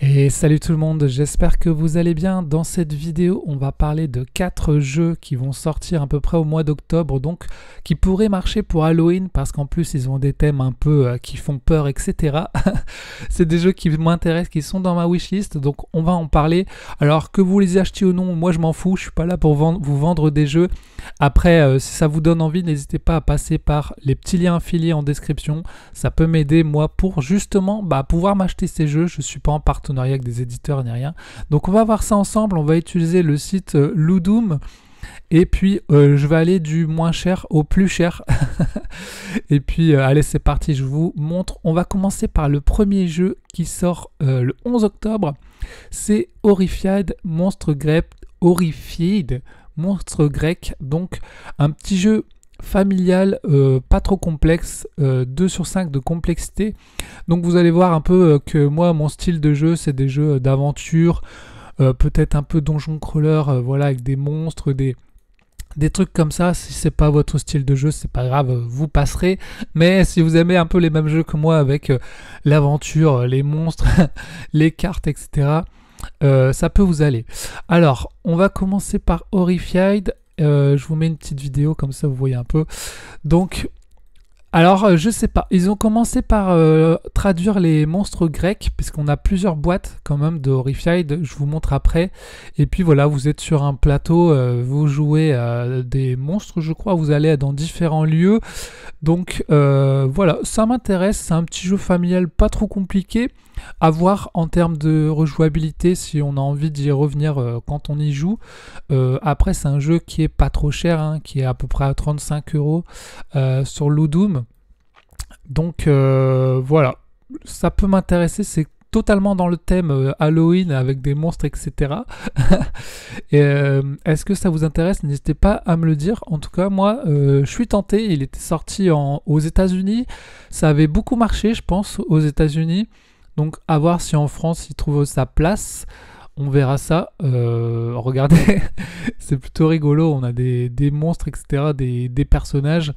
Et salut tout le monde, j'espère que vous allez bien. Dans cette vidéo, on va parler de 4 jeux qui vont sortir à peu près au mois d'octobre, donc qui pourraient marcher pour Halloween, parce qu'en plus ils ont des thèmes un peu euh, qui font peur, etc. C'est des jeux qui m'intéressent, qui sont dans ma wishlist, donc on va en parler. Alors que vous les achetiez ou non, moi je m'en fous, je suis pas là pour vous vendre des jeux. Après, euh, si ça vous donne envie, n'hésitez pas à passer par les petits liens affiliés en description. Ça peut m'aider moi pour justement bah, pouvoir m'acheter ces jeux. Je suis pas en partenariat rien avec des éditeurs ni rien. Donc on va voir ça ensemble, on va utiliser le site euh, ludum Et puis euh, je vais aller du moins cher au plus cher. et puis euh, allez c'est parti, je vous montre. On va commencer par le premier jeu qui sort le 11 octobre. C'est Horrified Monstre Grec. Horrified Monstre Grec. Donc un petit jeu familial euh, pas trop complexe, 2 euh, sur 5 de complexité. Donc vous allez voir un peu euh, que moi mon style de jeu c'est des jeux d'aventure, peut-être un peu donjon crawler, voilà, avec des monstres, des, des trucs comme ça, si c'est pas votre style de jeu, c'est pas grave, vous passerez. Mais si vous aimez un peu les mêmes jeux que moi avec l'aventure, les monstres, les cartes, etc., ça peut vous aller. Alors, on va commencer par Horrified. Euh, je vous mets une petite vidéo comme ça vous voyez un peu. Donc alors, euh, je sais pas. Ils ont commencé par euh, traduire les monstres grecs, puisqu'on a plusieurs boîtes quand même de Horrified. Je vous montre après. Et puis voilà, vous êtes sur un plateau, euh, vous jouez à des monstres, je crois. Vous allez dans différents lieux. Donc voilà, ça m'intéresse. C'est un petit jeu familial pas trop compliqué. À voir en termes de rejouabilité si on a envie d'y revenir quand on y joue. après, c'est un jeu qui est pas trop cher, hein, qui est à peu près à 35 euros sur Ludum. Donc euh, voilà, ça peut m'intéresser, c'est totalement dans le thème euh, Halloween avec des monstres, etc. Euh, est-ce que ça vous intéresse N'hésitez pas à me le dire. En tout cas, moi, je suis tenté. Il était sorti aux États-Unis. Ça avait beaucoup marché, je pense, aux États-Unis. Donc, à voir si en France il trouve sa place. On verra ça. regardez, c'est plutôt rigolo. On a des, monstres, etc., des personnages.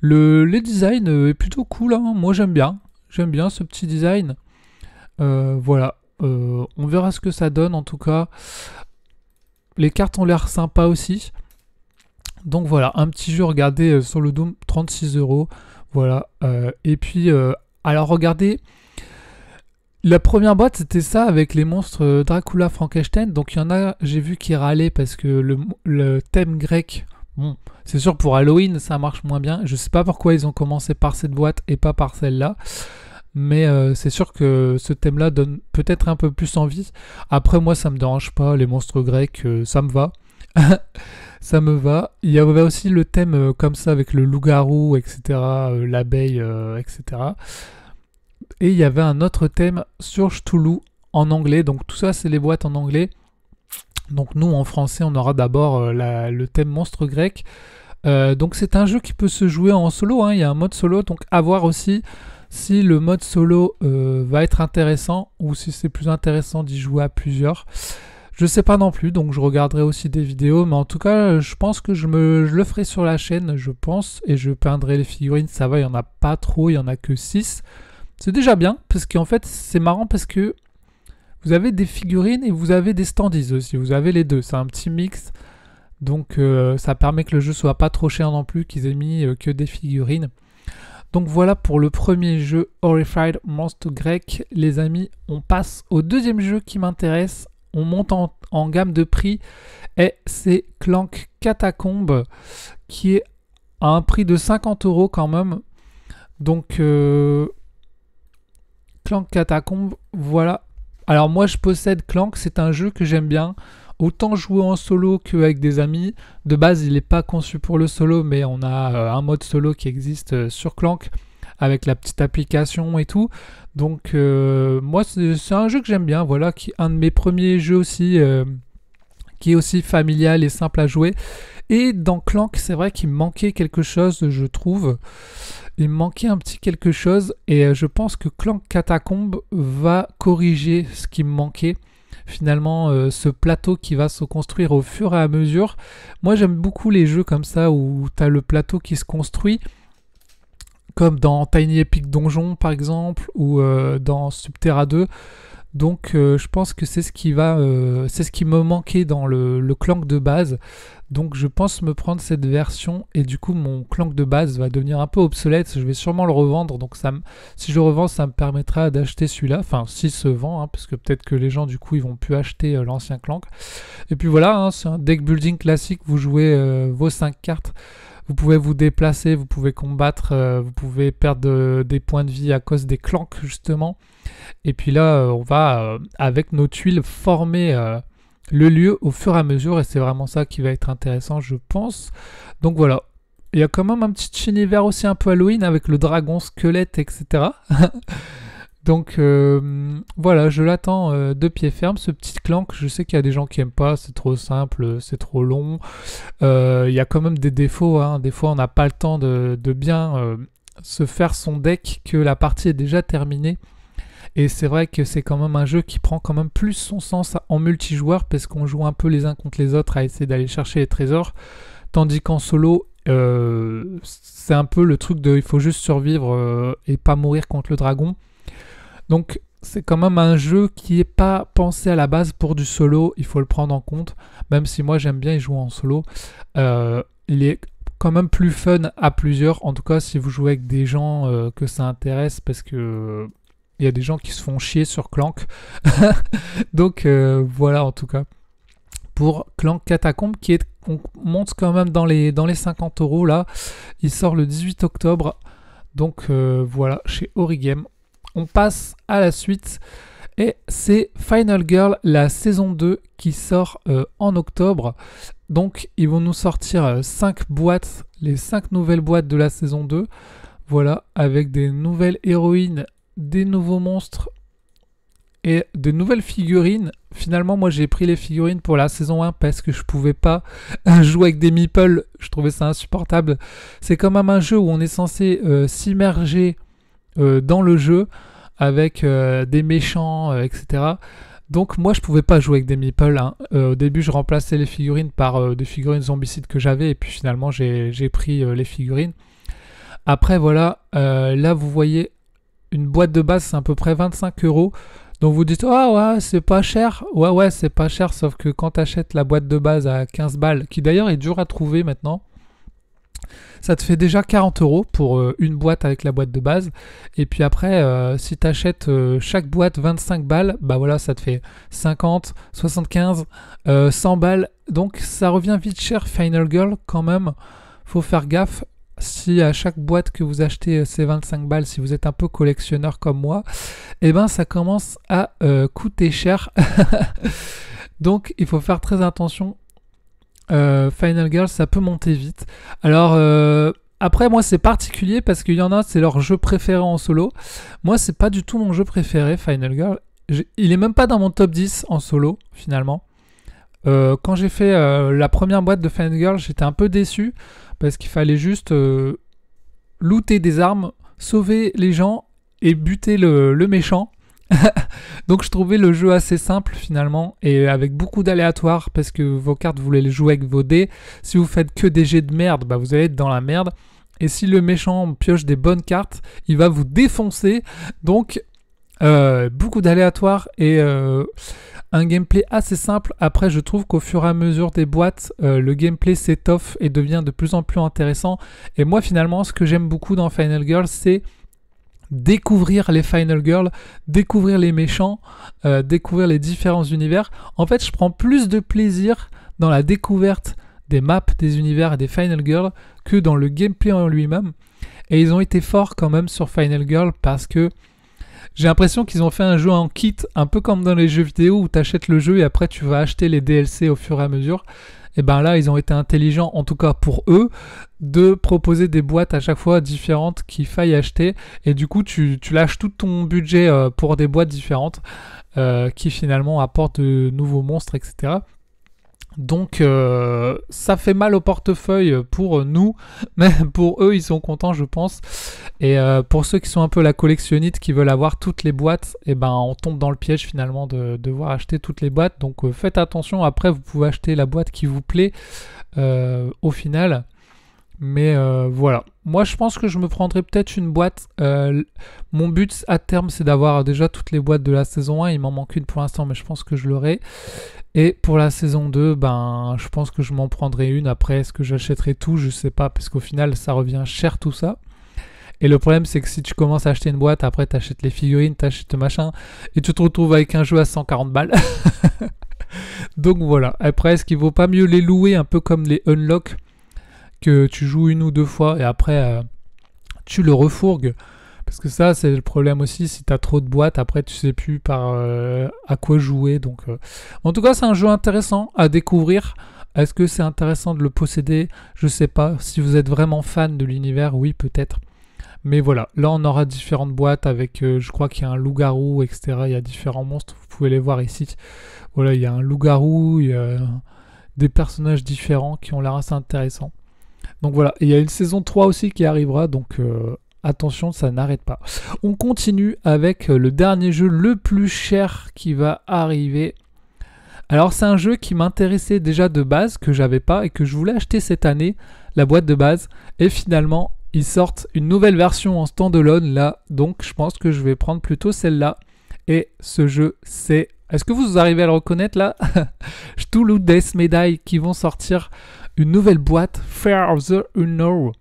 Le, design euh, est plutôt cool, hein. moi j'aime bien. J'aime bien ce petit design. Euh, voilà, euh, on verra ce que ça donne en tout cas. Les cartes ont l'air sympas aussi. Donc voilà, un petit jeu regardez sur le Doom, 36 euros. Voilà. et puis, alors regardez, la première boîte, c'était ça avec les monstres Dracula, Frankenstein. Donc il y en a, j'ai vu qui râlaient parce que le thème grec c'est sûr pour Halloween ça marche moins bien. Je sais pas pourquoi ils ont commencé par cette boîte et pas par celle-là. Mais euh, c'est sûr que ce thème-là donne peut-être un peu plus envie. Après moi ça me dérange pas, les monstres grecs, euh, ça me va. ça me va. Il y avait aussi le thème euh, comme ça avec le loup-garou, etc., l'abeille, etc. Et il y avait un autre thème sur Cthulhu en anglais. Donc tout ça c'est les boîtes en anglais. Donc nous en français on aura d'abord euh, le thème monstre grec. Euh, donc c'est un jeu qui peut se jouer en solo, hein. il y a un mode solo, donc à voir aussi si le mode solo euh, va être intéressant ou si c'est plus intéressant d'y jouer à plusieurs. Je sais pas non plus, donc je regarderai aussi des vidéos, mais en tout cas, je pense que je, me, je le ferai sur la chaîne, je pense, et je peindrai les figurines, ça va, il n'y en a pas trop, il n'y en a que 6. C'est déjà bien, parce qu'en fait, c'est marrant parce que vous avez des figurines et vous avez des standees aussi. Vous avez les deux. C'est un petit mix. Donc euh, ça permet que le jeu soit pas trop cher non plus, qu'ils aient mis euh, que des figurines. Donc voilà pour le premier jeu Horrified Monster Grec. Les amis, on passe au deuxième jeu qui m'intéresse. On monte en, gamme de prix et c'est Clank Catacombe qui est à un prix de 50 euros quand même. Donc euh, Clank Catacombe, voilà alors moi je possède Clank, c'est un jeu que j'aime bien. Autant jouer en solo qu'avec des amis. De base il n'est pas conçu pour le solo mais on a euh, un mode solo qui existe euh, sur Clank avec la petite application et tout. Donc euh, moi c'est un jeu que j'aime bien, voilà, qui un de mes premiers jeux aussi. qui est aussi familial et simple à jouer. Et dans Clank, c'est vrai qu'il manquait quelque chose, je trouve il manquait un petit quelque chose et euh, je pense que Clan Catacombe va corriger ce qui me manquait. Finalement, euh, ce plateau qui va se construire au fur et à mesure. Moi, j'aime beaucoup les jeux comme ça où tu as le plateau qui se construit, comme dans Tiny Epic Donjon par exemple, ou euh, dans Subterra 2, donc euh, je pense que c'est ce qui va, euh, c'est ce qui me manquait dans le, le, clank de base. Donc je pense me prendre cette version et du coup mon clank de base va devenir un peu obsolète. Je vais sûrement le revendre. Donc ça, si je revends, ça me permettra d'acheter celui-là. Enfin, si se vend, hein, parce que peut-être que les gens du coup ils vont plus acheter euh, l'ancien clank. Et puis voilà, hein, c'est un deck building classique. Vous jouez vos 5 cartes. Vous pouvez vous déplacer, vous pouvez combattre, euh, vous pouvez perdre des points de vie à cause des clanques justement. Et puis là, euh, on va euh, avec nos tuiles former le lieu au fur et à mesure et c'est vraiment ça qui va être intéressant, je pense. Donc voilà. Il y a quand même un petit univers aussi un peu Halloween avec le dragon squelette, etc. Donc euh, voilà, je l'attends euh, de pied ferme, ce petit clan que je sais qu'il y a des gens qui aiment pas, c'est trop simple, euh, c'est trop long. Il y a quand même des défauts, hein. des fois on n'a pas le temps de, de bien se faire son deck que la partie est déjà terminée. Et c'est vrai que c'est quand même un jeu qui prend quand même plus son sens en multijoueur parce qu'on joue un peu les uns contre les autres à essayer d'aller chercher les trésors. Tandis qu'en solo, c'est un peu le truc de il faut juste survivre et pas mourir contre le dragon. Donc c'est quand même un jeu qui n'est pas pensé à la base pour du solo, il faut le prendre en compte, même si moi j'aime bien y jouer en solo. Euh, il est quand même plus fun à plusieurs, en tout cas si vous jouez avec des gens euh, que ça intéresse, parce que il y a des gens qui se font chier sur Clank. Donc euh, voilà en tout cas. Pour Clank Catacombe qui monte quand même dans les, dans les 50 euros là. Il sort le 18 octobre. Donc voilà, chez Origame, on passe à la suite. Et c'est Final Girl, la saison 2, qui sort euh, en octobre. Donc ils vont nous sortir 5 euh, boîtes, les 5 nouvelles boîtes de la saison 2. Voilà, avec des nouvelles héroïnes, des nouveaux monstres et des nouvelles figurines. Finalement, moi j'ai pris les figurines pour la saison 1 parce que je pouvais pas jouer avec des meeples. Je trouvais ça insupportable. C'est quand même un jeu où on est censé euh, s'immerger euh, dans le jeu avec euh, des méchants, euh, etc. Donc moi je pouvais pas jouer avec des meeples. Hein. au début je remplaçais les figurines par des figurines zombicides que j'avais et puis finalement j'ai pris les figurines. Après voilà, là vous voyez une boîte de base c'est à peu près 25 euros. Donc vous dites ah ouais c'est pas cher, ouais ouais c'est pas cher sauf que quand tu achètes la boîte de base à 15 balles, qui d'ailleurs est dure à trouver maintenant, ça te fait déjà 40 euros pour euh, une boîte avec la boîte de base. Et puis après, euh, si tu achètes euh, chaque boîte 25 balles, bah voilà, ça te fait 50, 75, 100 balles. Donc ça revient vite cher, Final Girl, quand même. Faut faire gaffe. Si à chaque boîte que vous achetez ces 25 balles, si vous êtes un peu collectionneur comme moi, et eh ben ça commence à coûter cher. Donc il faut faire très attention euh, Final Girl ça peut monter vite. Alors, euh, après, moi, c'est particulier parce qu'il y en a, c'est leur jeu préféré en solo. Moi, c'est pas du tout mon jeu préféré, Final Girl. Il est même pas dans mon top 10 en solo, finalement. Euh, quand j'ai fait la première boîte de Final Girl, j'étais un peu déçu parce qu'il fallait juste looter des armes, sauver les gens et buter le méchant. Donc je trouvais le jeu assez simple finalement et avec beaucoup d'aléatoires parce que vos cartes vous voulez les jouer avec vos dés. Si vous faites que des jets de merde, bah vous allez être dans la merde. Et si le méchant pioche des bonnes cartes, il va vous défoncer. Donc euh, beaucoup d'aléatoires et euh, un gameplay assez simple. Après, je trouve qu'au fur et à mesure des boîtes, euh, le gameplay s'étoffe et devient de plus en plus intéressant. Et moi, finalement, ce que j'aime beaucoup dans Final Girl, c'est découvrir les Final Girls, découvrir les méchants, euh, découvrir les différents univers. En fait, je prends plus de plaisir dans la découverte des maps des univers et des Final Girls que dans le gameplay en lui-même. Et ils ont été forts quand même sur Final Girl parce que j'ai l'impression qu'ils ont fait un jeu en kit, un peu comme dans les jeux vidéo où tu achètes le jeu et après tu vas acheter les DLC au fur et à mesure et eh ben là ils ont été intelligents en tout cas pour eux de proposer des boîtes à chaque fois différentes qu'il faille acheter et du coup tu, lâches tout ton budget euh, pour des boîtes différentes euh, qui finalement apportent de nouveaux monstres etc donc euh, ça fait mal au portefeuille pour nous, mais pour eux ils sont contents je pense. Et euh, pour ceux qui sont un peu la collectionnite, qui veulent avoir toutes les boîtes, et eh ben on tombe dans le piège finalement de devoir acheter toutes les boîtes. Donc euh, faites attention, après vous pouvez acheter la boîte qui vous plaît au final. Mais euh, voilà. Moi, je pense que je me prendrai peut-être une boîte. Euh, mon but à terme, c'est d'avoir déjà toutes les boîtes de la saison 1. Il m'en manque une pour l'instant, mais je pense que je l'aurai. Et pour la saison 2, ben, je pense que je m'en prendrai une. Après, est-ce que j'achèterai tout Je sais pas, parce qu'au final, ça revient cher tout ça. Et le problème, c'est que si tu commences à acheter une boîte, après, achètes les figurines, t'achètes machin, et tu te retrouves avec un jeu à 140 balles. Donc voilà. Après, est-ce qu'il vaut pas mieux les louer un peu comme les unlock que tu joues une ou deux fois et après euh, tu le refourgues. Parce que ça, c'est le problème aussi, si t'as trop de boîtes, après tu sais plus par euh, à quoi jouer. Donc, euh. En tout cas, c'est un jeu intéressant à découvrir. Est-ce que c'est intéressant de le posséder Je sais pas. Si vous êtes vraiment fan de l'univers, oui, peut-être. Mais voilà, là on aura différentes boîtes avec, je crois qu'il y a un loup-garou, etc. Il y a différents monstres, vous pouvez les voir ici. Voilà, il y a un loup-garou, il y a des personnages différents qui ont l'air assez intéressants. Donc voilà, il y a une saison 3 aussi qui arrivera, donc euh, attention, ça n'arrête pas. On continue avec euh, le dernier jeu le plus cher qui va arriver. Alors c'est un jeu qui m'intéressait déjà de base, que j'avais pas et que je voulais acheter cette année, la boîte de base, et finalement ils sortent une nouvelle version en standalone là, donc je pense que je vais prendre plutôt celle-là. Et ce jeu c'est... Est-ce que vous arrivez à le reconnaître là Cthulhu Death médailles qui vont sortir une nouvelle boîte, Fair of the Unknown,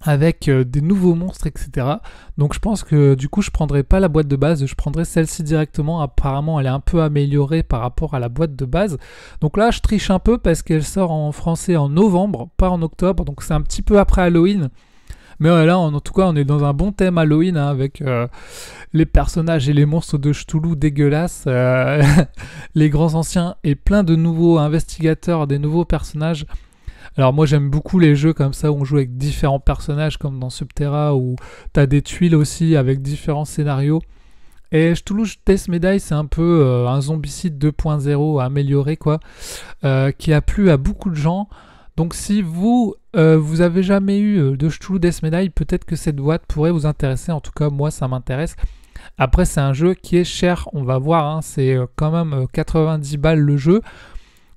avec euh, des nouveaux monstres, etc. Donc je pense que du coup je prendrai pas la boîte de base, je prendrai celle-ci directement. Apparemment elle est un peu améliorée par rapport à la boîte de base. Donc là je triche un peu parce qu'elle sort en français en novembre, pas en octobre. Donc c'est un petit peu après Halloween. Mais euh, là, en, tout cas, on est dans un bon thème Halloween hein, avec euh, les personnages et les monstres de Cthulhu dégueulasses, euh, les grands anciens et plein de nouveaux investigateurs, des nouveaux personnages. Alors moi j'aime beaucoup les jeux comme ça où on joue avec différents personnages comme dans Subterra où t'as des tuiles aussi avec différents scénarios. Et Cthulhu Test Medaille c'est un peu un zombicide 2.0 amélioré quoi, qui a plu à beaucoup de gens. Donc si vous euh, vous avez jamais eu euh, de chlou Death Medaille, peut-être que cette boîte pourrait vous intéresser. En tout cas, moi, ça m'intéresse. Après, c'est un jeu qui est cher, on va voir. Hein. C'est euh, quand même 90 balles le jeu.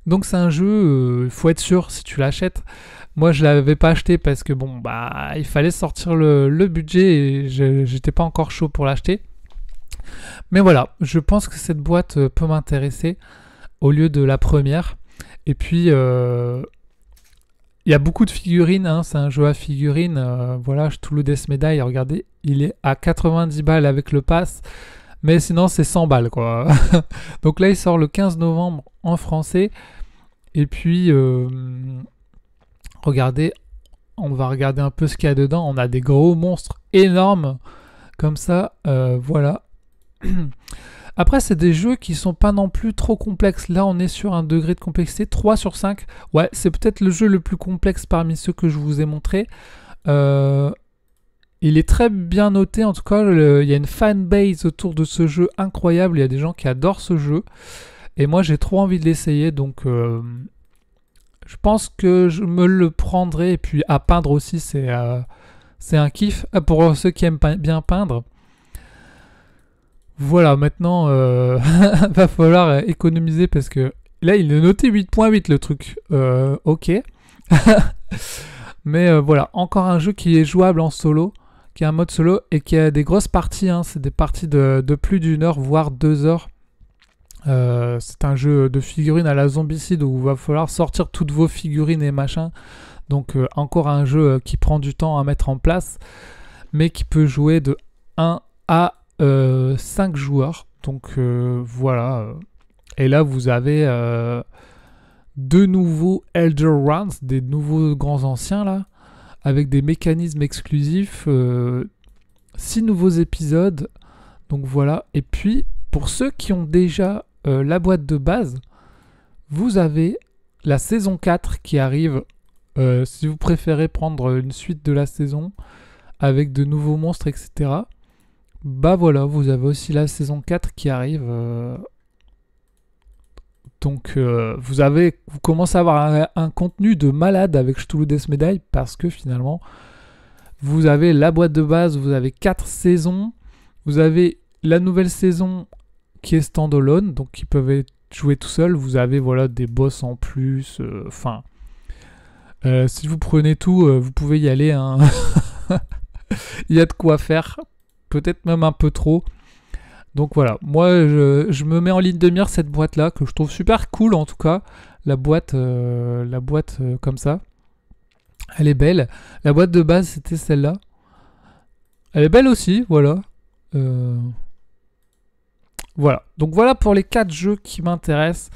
Donc, c'est un jeu, il faut être sûr si tu l'achètes. Moi, je l'avais pas acheté parce que bon, bah, il fallait sortir le, budget et j'étais pas encore chaud pour l'acheter. Mais voilà, je pense que cette boîte peut m'intéresser au lieu de la première. Et puis, il y a beaucoup de figurines, hein, c'est un jeu à figurines. Euh, voilà, Toulouse Médaille. regardez, il est à 90 balles avec le pass, mais sinon c'est 100 balles quoi. Donc là, il sort le 15 novembre en français. Et puis, euh, regardez, on va regarder un peu ce qu'il y a dedans. On a des gros monstres énormes comme ça. Euh, voilà. Après, c'est des jeux qui sont pas non plus trop complexes. Là, on est sur un degré de complexité 3 sur 5. Ouais, c'est peut-être le jeu le plus complexe parmi ceux que je vous ai montré. Euh, il est très bien noté, en tout cas, il y a une fanbase autour de ce jeu incroyable. Il y a des gens qui adorent ce jeu. Et moi, j'ai trop envie de l'essayer, donc euh, je pense que je me le prendrai. Et puis, à peindre aussi, c'est euh, un kiff. Pour ceux qui aiment bien peindre, voilà, maintenant, euh, va falloir économiser parce que là, il est noté 8.8 le truc. Euh, ok. Mais euh, voilà, encore un jeu qui est jouable en solo, qui a un mode solo et qui a des grosses parties. Hein. C'est des parties de, plus d'une heure, voire deux heures. Euh, c'est un jeu de figurines à la zombicide où il va falloir sortir toutes vos figurines et machin. Donc encore un jeu qui prend du temps à mettre en place, mais qui peut jouer de 1 à 5 euh, joueurs. Donc euh, voilà. Et là, vous avez euh, deux nouveaux Elder Runs des nouveaux grands anciens là, avec des mécanismes exclusifs, 6 nouveaux épisodes. Donc voilà. Et puis, pour ceux qui ont déjà la boîte de base, vous avez la saison 4 qui arrive. si vous préférez prendre une suite de la saison avec de nouveaux monstres, etc. Bah voilà, vous avez aussi la saison 4 qui arrive. Euh, donc euh, vous avez, vous commencez à avoir un, contenu de malade avec Cthulhu Death Medaille parce que finalement vous avez la boîte de base, vous avez 4 saisons, vous avez la nouvelle saison qui est standalone, donc qui peuvent être tout seul. Vous avez voilà des boss en plus, euh, enfin. si vous prenez tout, vous pouvez y aller. Hein. Il y a de quoi faire peut-être même un peu trop. Donc voilà, moi je, me mets en ligne de mire cette boîte là, que je trouve super cool en tout cas. La boîte, euh, la boîte euh, comme ça, elle est belle. La boîte de base c'était celle-là. Elle est belle aussi, voilà. Euh, voilà, donc voilà pour les 4 jeux qui m'intéressent.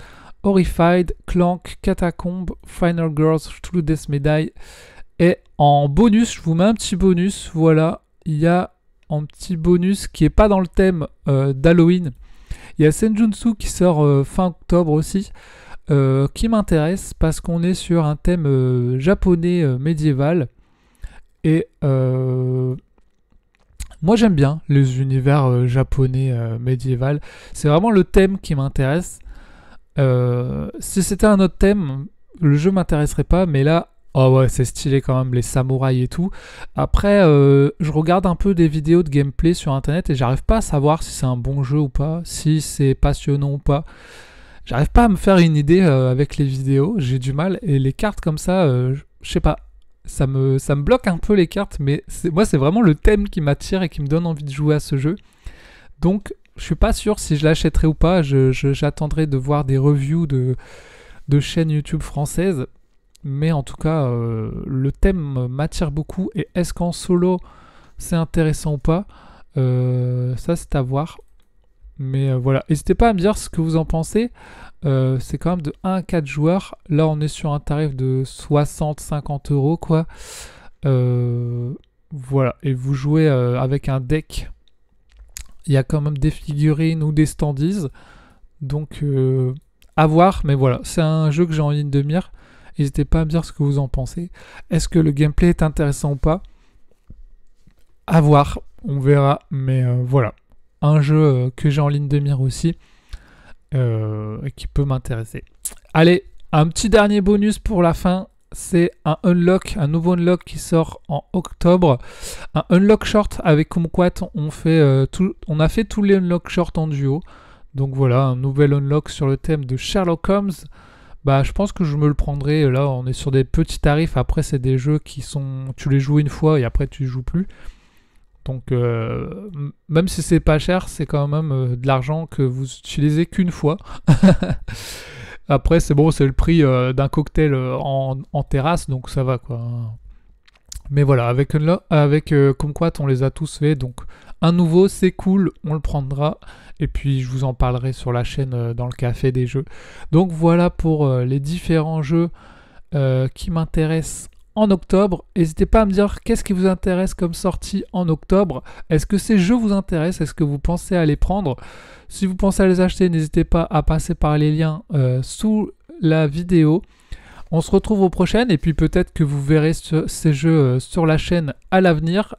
Horrified, Clank, Catacomb, Final Girls, True Death Medaille. Et en bonus, je vous mets un petit bonus, voilà, il y a petit bonus qui est pas dans le thème euh, d'Halloween. Il y a Senjunsu qui sort euh, fin octobre aussi, euh, qui m'intéresse parce qu'on est sur un thème japonais médiéval. Et moi j'aime bien les univers japonais médiéval. C'est vraiment le thème qui m'intéresse. si c'était un autre thème, le jeu m'intéresserait pas, mais là, Oh ouais, c'est stylé quand même, les samouraïs et tout. Après, euh, je regarde un peu des vidéos de gameplay sur internet et j'arrive pas à savoir si c'est un bon jeu ou pas, si c'est passionnant ou pas. J'arrive pas à me faire une idée euh, avec les vidéos, j'ai du mal. Et les cartes comme ça, euh, je sais pas, ça me, ça me bloque un peu les cartes, mais moi c'est vraiment le thème qui m'attire et qui me donne envie de jouer à ce jeu. Donc, je suis pas sûr si je l'achèterai ou pas, j'attendrai de voir des reviews de, de chaînes YouTube françaises mais en tout cas, euh, le thème m'attire beaucoup. Et est-ce qu'en solo, c'est intéressant ou pas euh, Ça, c'est à voir. Mais euh, voilà, n'hésitez pas à me dire ce que vous en pensez. c'est quand même de 1 à 4 joueurs. Là, on est sur un tarif de 60-50 euros, quoi. voilà, et vous jouez avec un deck. Il y a quand même des figurines ou des standees. Donc, à voir. Mais voilà, c'est un jeu que j'ai en ligne de mire. N'hésitez pas à me dire ce que vous en pensez. Est-ce que le gameplay est intéressant ou pas À voir, on verra. Mais euh, voilà, un jeu euh, que j'ai en ligne de mire aussi, euh, et qui peut m'intéresser. Allez, un petit dernier bonus pour la fin. C'est un unlock, un nouveau unlock qui sort en octobre. Un unlock short avec Kumquat. On, fait, on a fait tous les unlock short en duo. Donc voilà, un nouvel unlock sur le thème de Sherlock Holmes. Bah, je pense que je me le prendrai. Euh, là, on est sur des petits tarifs. Après, c'est des jeux qui sont. Tu les joues une fois et après, tu joues plus. Donc, euh, même si c'est pas cher, c'est quand même euh, de l'argent que vous utilisez qu'une fois. après, c'est bon, c'est le prix d'un cocktail en, terrasse, donc ça va quoi. Mais voilà, avec, avec quoi, on les a tous fait Donc, un nouveau, c'est cool, on le prendra. Et puis je vous en parlerai sur la chaîne euh, dans le café des jeux. Donc voilà pour euh, les différents jeux euh, qui m'intéressent en octobre. N'hésitez pas à me dire qu'est-ce qui vous intéresse comme sortie en octobre. Est-ce que ces jeux vous intéressent Est-ce que vous pensez à les prendre Si vous pensez à les acheter, n'hésitez pas à passer par les liens sous la vidéo. On se retrouve aux prochaines et puis peut-être que vous verrez ces jeux euh, sur la chaîne à l'avenir.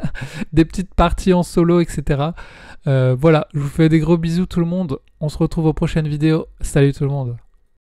des petites parties en solo, etc. Euh, voilà, je vous fais des gros bisous tout le monde. On se retrouve aux prochaines vidéos. Salut tout le monde.